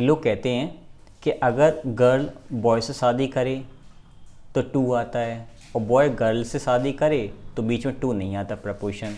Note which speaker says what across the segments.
Speaker 1: लोग कहते हैं कि अगर गर्ल बॉय से शादी करे तो टू आता है और बॉय गर्ल से शादी करे तो बीच में टू नहीं आता प्रपोशन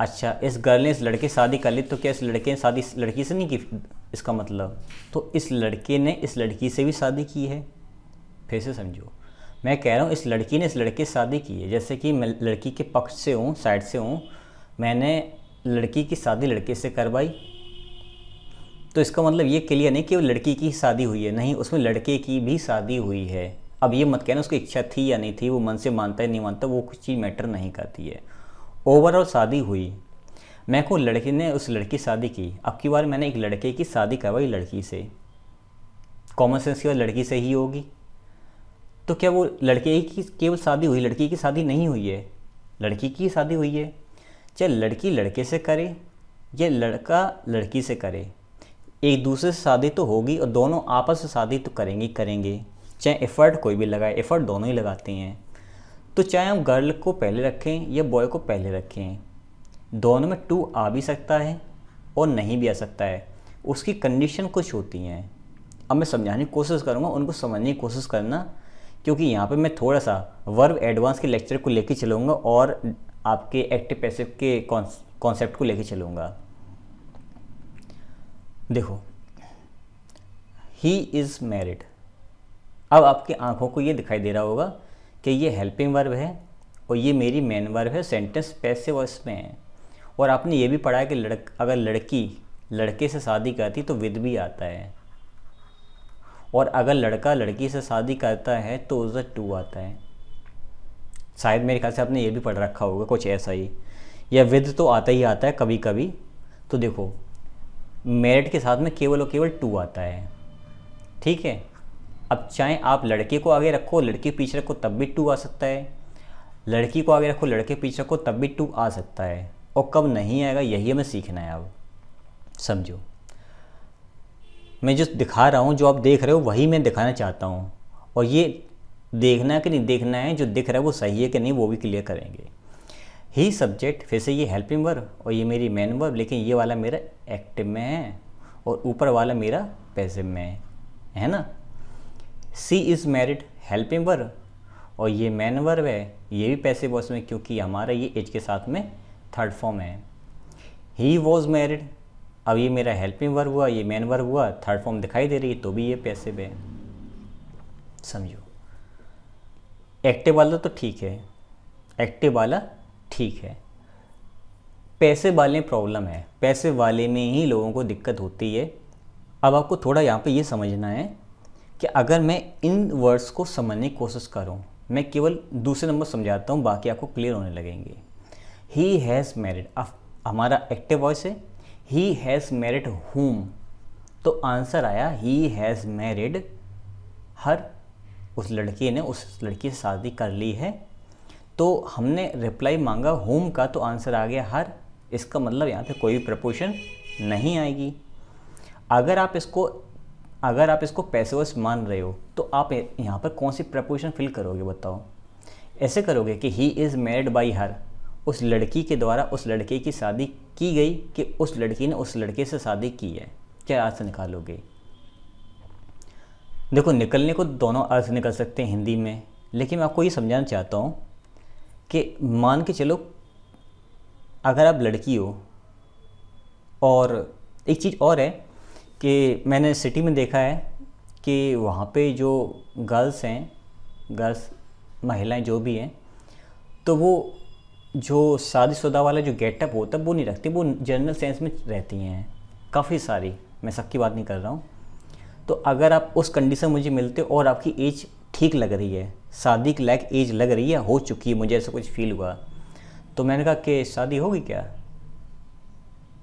Speaker 1: अच्छा इस गर्ल ने इस लड़के से शादी कर ली तो क्या इस लड़के ने शादी लड़की से नहीं की इसका मतलब तो इस लड़के ने इस लड़की से भी शादी की है फिर से समझो मैं कह रहा हूँ इस लड़की ने इस लड़के से शादी की है जैसे कि मैं लड़की के पक्ष से हूँ साइड से हूँ मैंने लड़की की शादी लड़के से करवाई तो इसका मतलब ये क्लियर नहीं कि वो लड़की की शादी हुई है नहीं उसमें लड़के की भी शादी हुई है अब ये मत कहना उसकी इच्छा थी या नहीं थी वो मन से मानता है नहीं मानता वो कुछ चीज़ मैटर नहीं करती है ओवरऑल शादी हुई मैं को लड़के ने उस लड़की शादी की अब की बार मैंने एक लड़के की शादी करवाई लड़की से कॉमन सेंस की बात लड़की से ही होगी तो क्या वो लड़के की केवल शादी हुई लड़की की शादी नहीं हुई है लड़की की शादी हुई है चाहे लड़की लड़के से करे या लड़का लड़की से करे एक दूसरे से शादी तो होगी और दोनों आपस में शादी तो करेंगे करेंगे चाहे एफर्ट कोई भी लगाए एफर्ट दोनों ही लगाते हैं तो चाहे हम गर्ल को पहले रखें या बॉय को पहले रखें दोनों में टू आ भी सकता है और नहीं भी आ सकता है उसकी कंडीशन कुछ होती हैं अब मैं समझाने की कोशिश करूँगा उनको समझने की कोशिश करना क्योंकि यहाँ पे मैं थोड़ा सा वर्ब एडवांस के लेक्चर को लेके चलूँगा और आपके एक्टिव पैसिव के कॉन्सेप्ट को लेके चलूँगा देखो ही इज़ मैरिड अब आपकी आंखों को ये दिखाई दे रहा होगा कि ये हेल्पिंग वर्ब है और ये मेरी मेन वर्ब है सेंटेंस पैसे वर्ष में है और आपने ये भी पढ़ा है कि लड़क अगर लड़की लड़के से शादी करती तो विद भी आता है और अगर लड़का लड़की से शादी करता है तो उसका टू आता है शायद मेरे ख्याल से आपने ये भी पढ़ रखा होगा कुछ ऐसा ही या विद तो आता ही आता है कभी कभी तो देखो मेरिट के साथ में केवल और केवल टू आता है ठीक है अब चाहे आप लड़के को आगे रखो लड़के पीछे रखो तब भी टू आ सकता है लड़की को आगे रखो लड़के पीछे रखो तब भी टू आ सकता है और कब नहीं आएगा यही हमें सीखना है अब समझो मैं जो दिखा रहा हूँ जो आप देख रहे हो वही मैं दिखाना चाहता हूँ और ये देखना है कि नहीं देखना है जो दिख रहा है वो सही है कि नहीं वो भी क्लियर करेंगे ही सब्जेक्ट फिर से ये हेल्पिंग वर्ब और ये मेरी मेन वर्ब लेकिन ये वाला मेरा एक्टिव में है और ऊपर वाला मेरा पैसिव में है है ना she is married helping verb और ये मेन वर्ब है ये भी पैसिव वॉइस में क्योंकि हमारा ये एज के साथ में थर्ड फॉर्म है ही वॉज मैरिड अब ये मेरा हेल्पिंग वर्ब हुआ ये मेन वर्ब हुआ थर्ड फॉर्म दिखाई दे रही है तो भी ये पैसिव है समझो एक्टिव वाला तो ठीक है एक्टिव वाला ठीक है पैसे वाले प्रॉब्लम है पैसे वाले में ही लोगों को दिक्कत होती है अब आपको थोड़ा यहाँ पे ये समझना है कि अगर मैं इन वर्ड्स को समझने की कोशिश करूँ मैं केवल दूसरे नंबर समझाता हूँ बाकी आपको क्लियर होने लगेंगे ही हैज़ मेरिट हमारा एक्टिव वॉइस है ही हैज़ मेरिट होम तो आंसर आया ही हैज़ मेरिड हर उस लड़के ने उस लड़की से शादी कर ली है तो हमने रिप्लाई मांगा होम का तो आंसर आ गया हर इसका मतलब यहाँ पे कोई भी प्रपोशन नहीं आएगी अगर आप इसको अगर आप इसको पैसेवर्स मान रहे हो तो आप यहाँ पर कौन सी प्रपोशन फिल करोगे बताओ ऐसे करोगे कि he is married by her उस लड़की के द्वारा उस लड़के की शादी की गई कि उस लड़की ने उस लड़के से शादी की है क्या अर्थ निकालोगे देखो निकलने को दोनों अर्थ निकल सकते हैं हिंदी में लेकिन मैं आपको ये समझाना चाहता हूँ कि मान के चलो अगर आप लड़की हो और एक चीज़ और है कि मैंने सिटी में देखा है कि वहाँ पे जो गर्ल्स हैं गर्ल्स महिलाएं जो भी हैं तो वो जो शादीशुदा वाला जो गेटअप होता है वो नहीं रखती वो जनरल सेंस में रहती हैं काफ़ी सारी मैं सबकी बात नहीं कर रहा हूँ तो अगर आप उस कंडीशन मुझे मिलते हो और आपकी एज ठीक लग रही है शादी की लायक एज लग रही है हो चुकी है मुझे ऐसा कुछ फील हुआ तो मैंने कहा कि शादी होगी क्या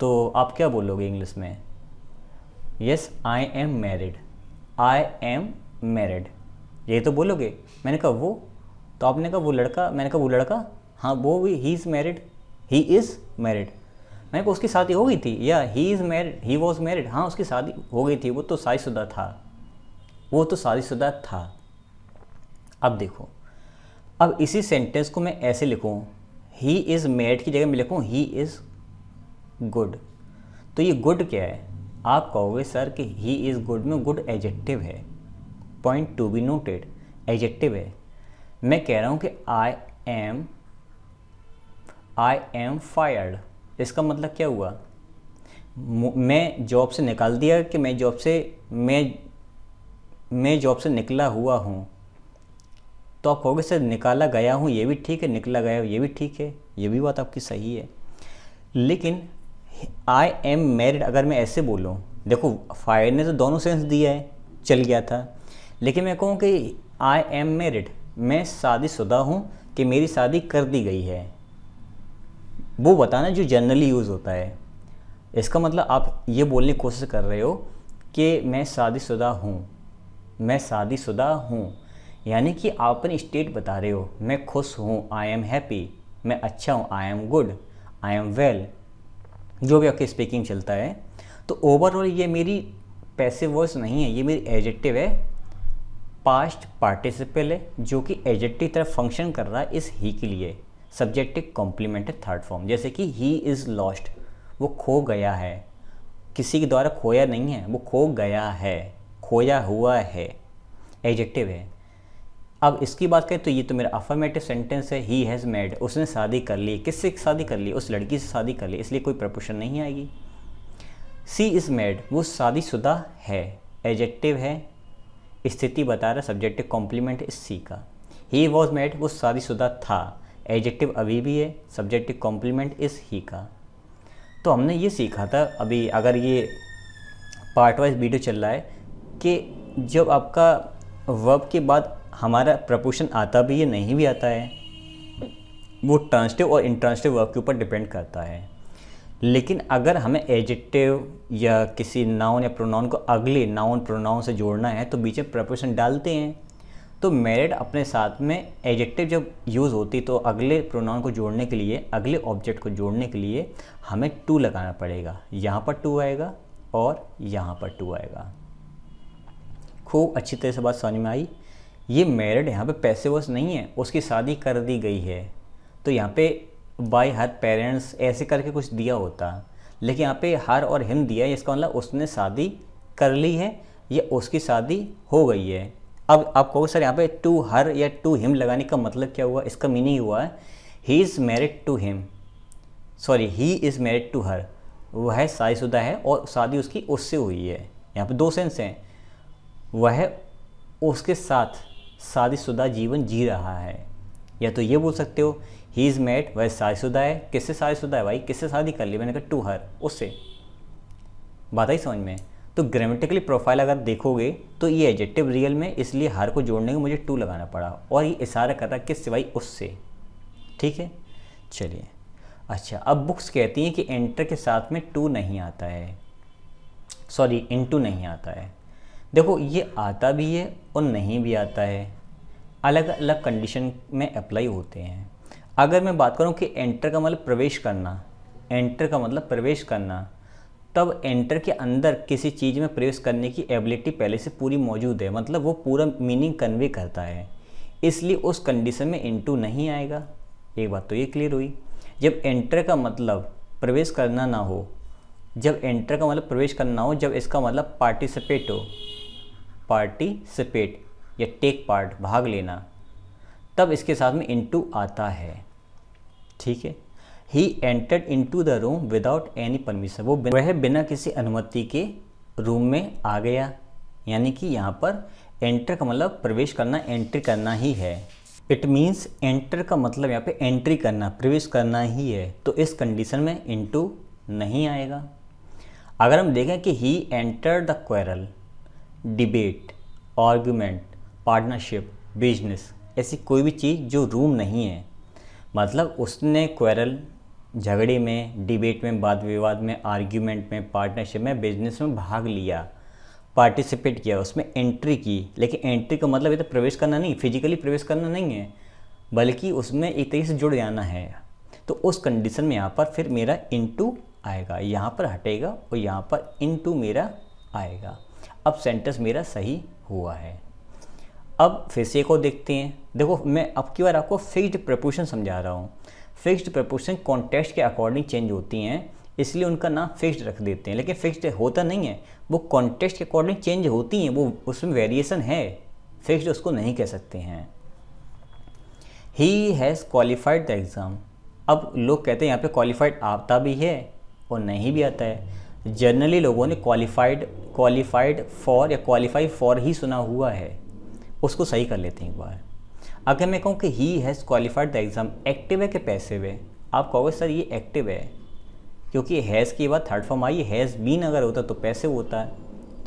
Speaker 1: तो आप क्या बोलोगे इंग्लिश में yes I am married I am married यही तो बोलोगे मैंने कहा वो तो आपने कहा वो लड़का मैंने कहा वो लड़का हाँ वो भी he is married he is married मैंने कहा उसकी शादी हो गई थी या he is married he was married हाँ उसकी शादी हो गई थी वो तो शादीशुदा था वो तो शादीशुदा था अब देखो अब इसी सेंटेंस को मैं ऐसे लिखूँ ही इज़ मेड की जगह मैं लिखूँ ही इज़ गुड तो ये गुड क्या है आप कहोगे सर कि ही इज़ गुड में गुड एजेक्टिव है point to be noted adjective है मैं कह रहा हूँ कि I am I am fired इसका मतलब क्या हुआ मैं जॉब से निकाल दिया कि मैं जॉब से मैं मैं जॉब से निकला हुआ हूँ तो आप कहोगे सर निकाला गया हूँ ये भी ठीक है निकला गया हूँ ये भी ठीक है ये भी बात आपकी सही है लेकिन आई एम मैरिड अगर मैं ऐसे बोलूँ देखो फायर ने तो दोनों सेंस दिया है चल गया था लेकिन मैं कहूँ कि आई एम मैरिड मैं शादीशुदा हूँ कि मेरी शादी कर दी गई है वो बताना जो जनरली यूज़ होता है इसका मतलब आप ये बोलने की कोशिश कर रहे हो कि मैं शादीशुदा हूँ मैं शादीशुदा हूँ यानी कि आप अपनी स्टेट बता रहे हो मैं खुश हूँ आई एम हैप्पी मैं अच्छा हूँ I am good I am well जो भी आपके स्पीकिंग चलता है तो ओवरऑल ये मेरी पैसिव वॉइस नहीं है ये मेरी एजेक्टिव है पास्ट पार्टिसिपल है जो कि एजेक्टिव तरह फंक्शन कर रहा है इस ही के लिए सब्जेक्टिव कॉम्प्लीमेंटेड थर्ड फॉर्म जैसे कि ही इज़ लॉस्ट वो खो गया है किसी के द्वारा खोया नहीं है वो खो गया है खोया हुआ है एजेक्टिव है अब इसकी बात करें तो ये तो मेरा अफर्मेटिव सेंटेंस है ही हैज़ मेड उसने शादी कर ली किससे शादी कर ली उस लड़की से शादी कर ली इसलिए कोई प्रपोशन नहीं आएगी सी इज़ मेड वो शादीशुदा है एजेक्टिव है स्थिति बता रहा सब्जेक्टिव कॉम्प्लीमेंट इस सी का ही वॉज मेड वो शादीशुदा था एजेक्टिव अभी भी है सब्जेक्टिव कॉम्प्लीमेंट इस ही का तो हमने ये सीखा था अभी अगर ये पार्ट वाइज वीडियो चल रहा है कि जब आपका वर्ब के बाद हमारा प्रपोशन आता भी है नहीं भी आता है वो ट्रांसटिव और इंट्रांसटिव वर्ब के ऊपर डिपेंड करता है लेकिन अगर हमें एडजेक्टिव या किसी नाउन या प्रोनाउन को अगले नाउन प्रोनाउन से जोड़ना है तो बीच में प्रपोशन डालते हैं तो मेरिट अपने साथ में एडजेक्टिव जब यूज़ होती तो अगले प्रोनाउन को जोड़ने के लिए अगले ऑब्जेक्ट को जोड़ने के लिए हमें टू लगाना पड़ेगा यहाँ पर टू आएगा और यहाँ पर टू आएगा खूब अच्छी तरह से बात समझ में आई ये मैरिड यहाँ पे वैसे नहीं है उसकी शादी कर दी गई है तो यहाँ पे बाई हर पेरेंट्स ऐसे करके कुछ दिया होता लेकिन यहाँ पे हर और हिम दिया है इसका मतलब उसने शादी कर ली है या उसकी शादी हो गई है अब आप कहोगे सर यहाँ पे टू हर या टू हिम लगाने का मतलब क्या हुआ इसका मीनिंग हुआ है he is married to him sorry he is married to her वह शादीशुदा है और शादी उसकी उससे हुई है यहाँ पे दो सेंस हैं वह उसके साथ शादीशुदा जीवन जी रहा है या तो ये बोल सकते हो ही इज़ मेट वह शादीशुदा है किससे शादीशुदा है भाई किससे शादी कर ली मैंने कहा टू हर उससे बात आई समझ में तो ग्रामेटिकली प्रोफाइल अगर देखोगे तो ये एजेक्टिव रियल में इसलिए हर को जोड़ने को मुझे टू लगाना पड़ा और ये इशारा कर रहा किससे भाई उससे ठीक है चलिए अच्छा अब बुक्स कहती हैं कि एंटर के साथ में टू नहीं आता है सॉरी इन नहीं आता है देखो ये आता भी है और नहीं भी आता है अलग अलग कंडीशन में अप्लाई होते हैं अगर मैं बात करूँ कि एंटर का मतलब प्रवेश करना एंटर का मतलब प्रवेश करना तब एंटर के अंदर किसी चीज़ में प्रवेश करने की एबिलिटी पहले से पूरी मौजूद है मतलब वो पूरा मीनिंग कन्वे करता है इसलिए उस कंडीशन में इंटू नहीं आएगा एक बात तो ये क्लियर हुई जब एंटर का मतलब प्रवेश करना ना हो जब एंटर का मतलब प्रवेश करना हो जब इसका मतलब पार्टिसिपेट हो पार्टिसिपेट या टेक पार्ट भाग लेना तब इसके साथ में इंटू आता है ठीक है he entered into the room without any permission वो वह बिना किसी अनुमति के रूम में आ गया यानी कि यहाँ पर एंटर का मतलब प्रवेश करना एंट्री करना ही है इट मीन्स एंटर का मतलब यहाँ पे एंट्री करना प्रवेश करना ही है तो इस कंडीशन में इनटू नहीं आएगा अगर हम देखें कि he enter the quarrel debate argument partnership business ऐसी कोई भी चीज़ जो रूम नहीं है मतलब उसने क्वेरल झगड़े में डिबेट में वाद विवाद में आर्ग्यूमेंट में पार्टनरशिप में बिजनेस में भाग लिया पार्टिसिपेट किया उसमें एंट्री की लेकिन एंट्री का मतलब ये तो प्रवेश करना नहीं फिजिकली प्रवेश करना नहीं है बल्कि उसमें एक तरीके से जुड़ जाना है तो उस कंडीशन में यहाँ पर फिर मेरा इनटू आएगा यहाँ पर हटेगा और यहाँ पर इनटू मेरा आएगा अब सेंटेंस मेरा सही हुआ है अब फेसे को देखते हैं देखो मैं अब की बार आपको फिक्स्ड प्रपोशन समझा रहा हूँ फिक्स्ड प्रपोशन कॉन्टेक्स्ट के अकॉर्डिंग चेंज होती हैं इसलिए उनका नाम फिक्स्ड रख देते हैं लेकिन फिक्स्ड होता नहीं है वो कॉन्टेक्स्ट के अकॉर्डिंग चेंज होती हैं वो उसमें वेरिएशन है फिक्स्ड उसको नहीं कह सकते हैं he has qualified the exam अब लोग कहते हैं यहाँ पे क्वालिफाइड आता भी है और नहीं भी आता है जनरली लोगों ने क्वालिफाइड क्वालिफाइड फॉर या क्वालिफाई फॉर ही सुना हुआ है उसको सही कर लेते हैं एक बार अगर मैं कहूँ कि he has qualified the exam active है कि पैसे है आप कहोगे सर ये एक्टिव है क्योंकि हैज़ की बात थर्ड फॉर्म आई हैज़ बीन अगर होता तो पैसे होता है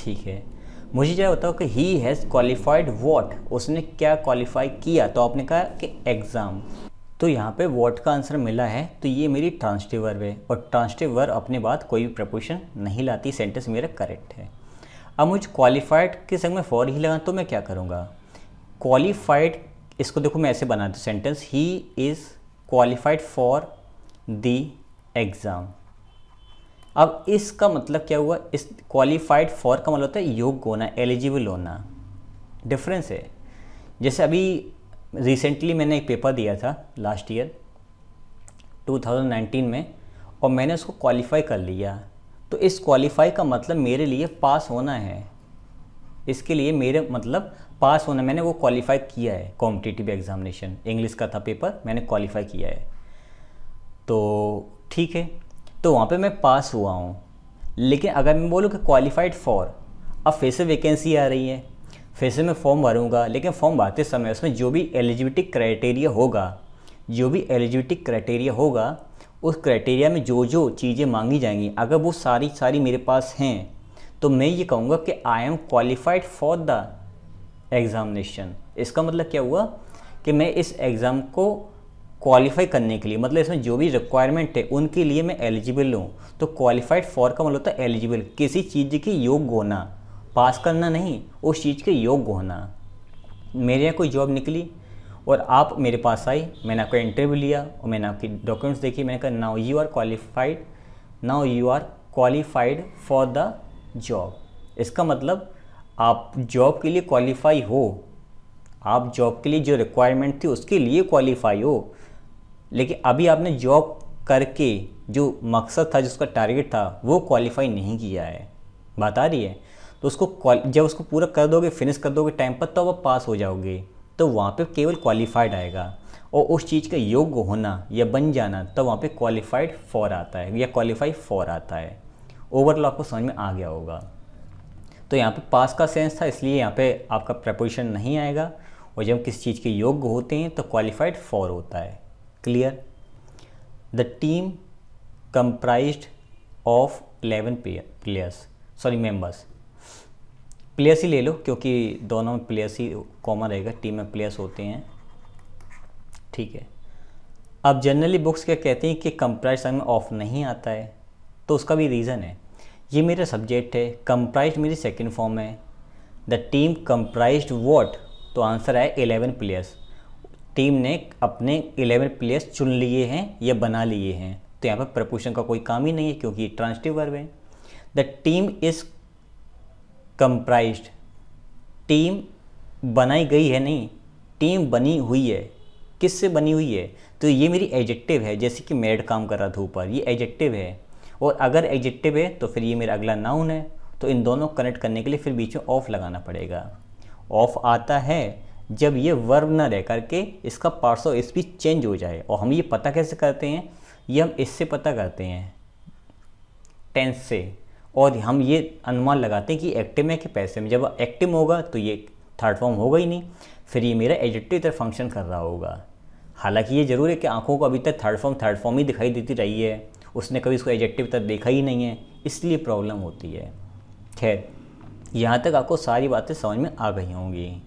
Speaker 1: ठीक है मुझे क्या बताओ कि ही हैज़ क्वालिफाइड वॉट उसने क्या क्वालिफाई किया तो आपने कहा कि एग्ज़ाम तो यहाँ पे वॉट का आंसर मिला है तो ये मेरी ट्रांसटिव वर्ब है और ट्रांसटिव वर्ब अपने बाद कोई भी प्रपोशन नहीं लाती सेंटेंस मेरा करेक्ट है अब मुझे क्वालिफाइड के संग में फॉर ही लगा तो मैं क्या करूँगा क्वालिफाइड इसको देखो मैं ऐसे बनाती हूँ sentence he is qualified for the exam अब इसका मतलब क्या हुआ इस क्वालिफाइड फॉर का मतलब होता है योग्य होना एलिजिबल होना डिफरेंस है जैसे अभी रिसेंटली मैंने एक पेपर दिया था लास्ट ईयर 2019 में और मैंने उसको क्वालिफाई कर लिया तो इस क्वालिफाई का मतलब मेरे लिए पास होना है इसके लिए मेरे मतलब पास होना मैंने वो क्वालिफाई किया है कॉम्पिटिटिव एग्जामिनेशन इंग्लिश का था पेपर मैंने क्वालिफाई किया है तो ठीक है तो वहाँ पे मैं पास हुआ हूँ लेकिन अगर मैं बोलूँ कि क्वालिफाइड फॉर अब फिर से वैकेंसी आ रही है फिर में फॉर्म भरूंगा लेकिन फॉर्म भरते समय उसमें जो भी एलिजिबिलिटी क्राइटेरिया होगा जो भी एलिजिबिलिटी क्राइटेरिया होगा उस क्राइटेरिया में जो जो चीज़ें मांगी जाएंगी अगर वो सारी सारी मेरे पास हैं तो मैं ये कहूँगा कि I am qualified for the examination इसका मतलब क्या हुआ कि मैं इस एग्ज़ाम को क्वालिफाई करने के लिए मतलब इसमें जो भी रिक्वायरमेंट है उनके लिए मैं एलिजिबल हूँ तो क्वालिफाइड फॉर का मतलब होता है एलिजिबल किसी चीज़ की योग्य होना पास करना नहीं उस चीज़ के योग्य होना मेरे यहाँ कोई जॉब निकली और आप मेरे पास आई मैंने आपका इंटरव्यू लिया और मैंने आपकी डॉक्यूमेंट्स देखी मैंने कहा now you are qualified now you are qualified for the job इसका मतलब आप जॉब के लिए क्वालिफाई हो आप जॉब के लिए जो रिक्वायरमेंट थी उसके लिए क्वालिफाई हो लेकिन अभी आपने जॉब करके जो मकसद था जिसका टारगेट था वो क्वालिफाई नहीं किया है बता रही है तो उसको जब उसको पूरा कर दोगे फिनिश कर दोगे टाइम पर तो वह पास हो जाओगे तो वहाँ पे केवल क्वालिफाइड आएगा और उस चीज़ का योग्य होना या बन जाना तो वहाँ पे क्वालिफाइड फॉर आता है या क्वालिफाई फॉर आता है ओवरऑल आपको समझ में आ गया होगा तो यहाँ पे पास का सेंस था इसलिए यहाँ पे आपका प्रपोजिशन नहीं आएगा और जब किसी चीज़ के योग्य होते हैं तो क्वालिफाइड फॉर होता है clear the team comprise of 11 players sorry members players ही ले लो क्योंकि दोनों में प्लेयर्स ही कॉमन रहेगा टीम में प्लेयर्स होते हैं ठीक है अब जनरली बुक्स क्या कहते हैं कि कंप्राइज में ऑफ नहीं आता है तो उसका भी रीज़न है ये मेरा सब्जेक्ट है कंप्राइज मेरी सेकेंड फॉर्म है द टीम कंप्राइज वॉट तो आंसर है एलेवन प्लेयर्स टीम ने अपने एलेवन प्लेयर्स चुन लिए हैं या बना लिए हैं तो यहाँ पर प्रपोशन का कोई काम ही नहीं है क्योंकि ट्रांसटिव वर्ब है the team is comprise team बनाई गई है नहीं टीम बनी हुई है किससे बनी हुई है तो ये मेरी एजेक्टिव है जैसे कि मेड काम कर रहा था ऊपर ये एजेक्टिव है और अगर एजेक्टिव है तो फिर ये मेरा अगला नाउन है तो इन दोनों को कनेक्ट करने के लिए फिर बीच में ऑफ लगाना पड़ेगा ऑफ आता है जब ये वर्ब ना रह करके इसका पार्ट्स ऑफ स्पीच चेंज हो जाए और हम ये पता कैसे करते हैं ये हम इससे पता करते हैं टेंस से और हम ये अनुमान लगाते हैं कि एक्टिव में कि पैसे में जब एक्टिव होगा तो ये थर्ड फॉर्म होगा ही नहीं फिर ये मेरा एडजेक्टिव तरह फंक्शन कर रहा होगा हालांकि ये ज़रूर है कि आंखों को अभी तक थर्ड फॉर्म थर्ड फॉर्म ही दिखाई देती रही है उसने कभी इसको एडजेक्टिव तरह देखा ही नहीं है इसलिए प्रॉब्लम होती है खैर यहाँ तक आपको सारी बातें समझ में आ गई होंगी